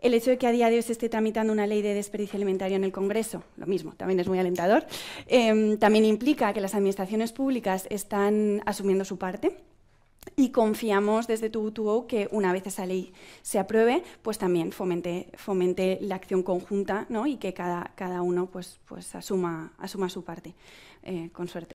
El hecho de que a día de hoy se esté tramitando una ley de desperdicio alimentario en el Congreso, lo mismo, también es muy alentador, em, también implica que las administraciones públicas están asumiendo su parte. Y confiamos desde U2O que una vez esa ley se apruebe, pues también fomente, la acción conjunta ¿no? y que cada, cada uno pues, pues asuma, asuma su parte, eh, con suerte.